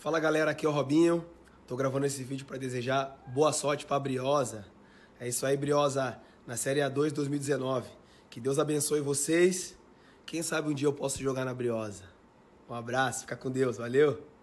Fala galera, aqui é o Robinho. Tô gravando esse vídeo para desejar boa sorte para Briosa. É isso aí, Briosa, na Série A2 2019. Que Deus abençoe vocês. Quem sabe um dia eu posso jogar na Briosa. Um abraço, fica com Deus, valeu!